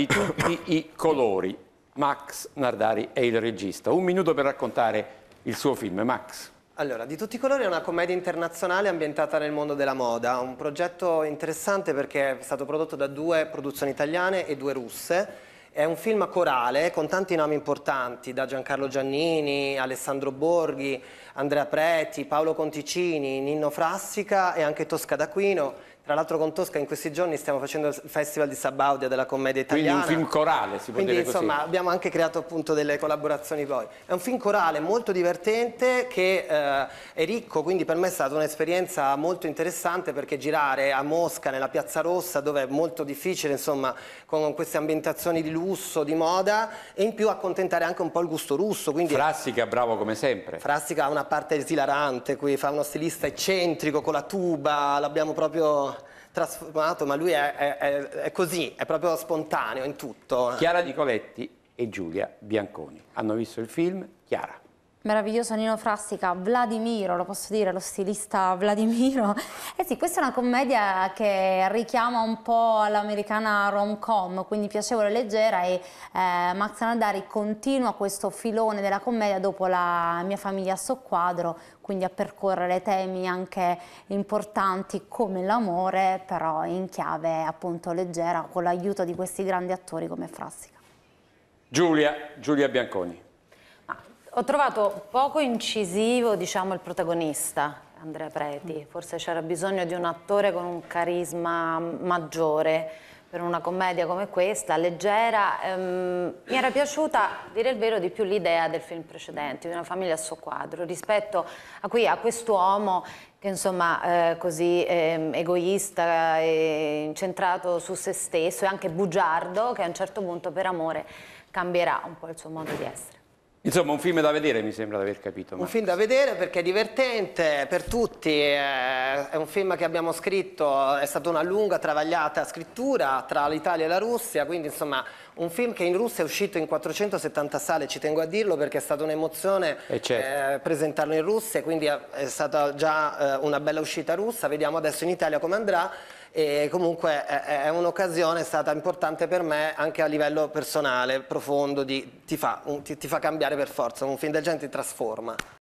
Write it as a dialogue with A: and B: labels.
A: di tutti i colori. Max Nardari è il regista. Un minuto per raccontare il suo film. Max.
B: Allora, Di tutti i colori è una commedia internazionale ambientata nel mondo della moda, un progetto interessante perché è stato prodotto da due produzioni italiane e due russe è un film corale con tanti nomi importanti, da Giancarlo Giannini, Alessandro Borghi, Andrea Preti, Paolo Conticini, Nino Frassica e anche Tosca d'Aquino. Tra l'altro con Tosca in questi giorni stiamo facendo il Festival di Sabaudia della commedia italiana. Quindi un film corale, si può Quindi, dire insomma, così. abbiamo anche creato appunto delle collaborazioni poi. È un film corale molto divertente che eh, è ricco, quindi per me è stata un'esperienza molto interessante perché girare a Mosca, nella Piazza Rossa, dove è molto difficile, insomma, con queste ambientazioni di luce lusso, di moda e in più accontentare anche un po' il gusto russo. Quindi Frassica, bravo come sempre. Frassica ha una parte esilarante, qui fa uno stilista eccentrico con la tuba, l'abbiamo proprio trasformato, ma lui è, è, è così, è proprio spontaneo in
A: tutto. Chiara Nicoletti e Giulia Bianconi hanno visto il film Chiara
C: meraviglioso Nino Frassica, Vladimiro, lo posso dire, lo stilista Vladimiro. Eh sì, questa è una commedia che richiama un po' all'americana rom-com, quindi piacevole e leggera e eh, Max Nadari continua questo filone della commedia dopo la mia famiglia Socquadro, quindi a percorrere temi anche importanti come l'amore, però in chiave appunto leggera con l'aiuto di questi grandi attori
D: come Frassica.
A: Giulia, Giulia Bianconi.
D: Ho trovato poco incisivo, diciamo, il protagonista, Andrea Preti. Mm. Forse c'era bisogno di un attore con un carisma maggiore per una commedia come questa, leggera. Ehm, mi era piaciuta, dire il vero, di più l'idea del film precedente, di una famiglia a suo quadro, rispetto a, qui, a quest'uomo che insomma eh, così eh, egoista e incentrato su se stesso e anche bugiardo, che a un certo punto per amore cambierà un po' il suo modo di essere.
A: Insomma, un film da vedere mi sembra di aver capito. Marcos. Un film
B: da vedere perché è divertente
D: per tutti, eh, è un film che
B: abbiamo scritto, è stata una lunga travagliata scrittura tra l'Italia e la Russia, quindi insomma un film che in Russia è uscito in 470 sale, ci tengo a dirlo perché è stata un'emozione eh, certo. eh, presentarlo in Russia, quindi è stata già eh, una bella uscita russa, vediamo adesso in Italia come andrà e comunque è, eh, eh, è un'occasione stata importante per me anche a livello personale, profondo, di, ti, fa, un, ti, ti, fa, cambiare per forza, un film del genere ti trasforma.